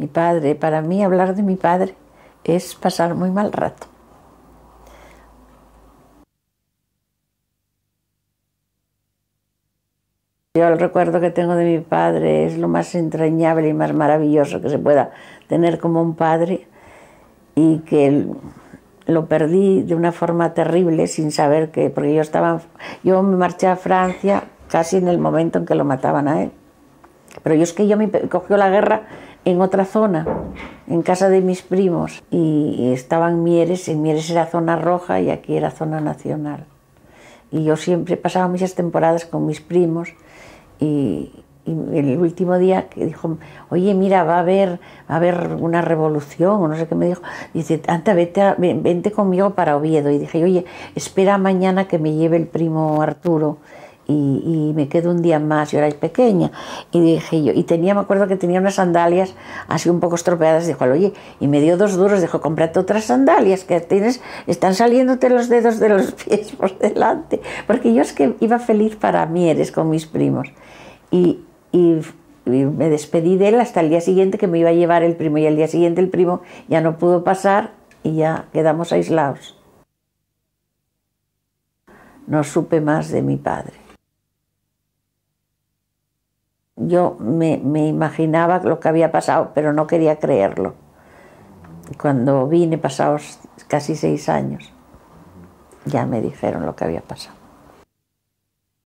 Mi padre, para mí hablar de mi padre es pasar muy mal rato. Yo el recuerdo que tengo de mi padre es lo más entrañable y más maravilloso que se pueda tener como un padre y que lo perdí de una forma terrible sin saber que, porque yo estaba, yo me marché a Francia casi en el momento en que lo mataban a él. Pero yo es que yo me cogió la guerra en otra zona, en casa de mis primos, y estaban Mieres, en Mieres era zona roja y aquí era zona nacional. Y yo siempre pasaba muchas temporadas con mis primos y, el último día que dijo, oye, mira, va a haber, a haber una revolución, o no sé qué me dijo, dice, Anta, vete, vente conmigo para Oviedo. Y dije, oye, espera mañana que me lleve el primo Arturo y, me quedo un día más, yo era pequeña, y dije yo, y tenía, me acuerdo que tenía unas sandalias así un poco estropeadas, dijo, oye, y me dio dos duros, dijo, cómprate otras sandalias que tienes, están saliéndote los dedos de los pies por delante, porque yo es que iba feliz para eres con mis primos, y, y me despedí de él hasta el día siguiente que me iba a llevar el primo, y al día siguiente el primo ya no pudo pasar y ya quedamos aislados. No supe más de mi padre. Yo me, imaginaba lo que había pasado, pero no quería creerlo. Cuando vine, pasados casi seis años, ya me dijeron lo que había pasado.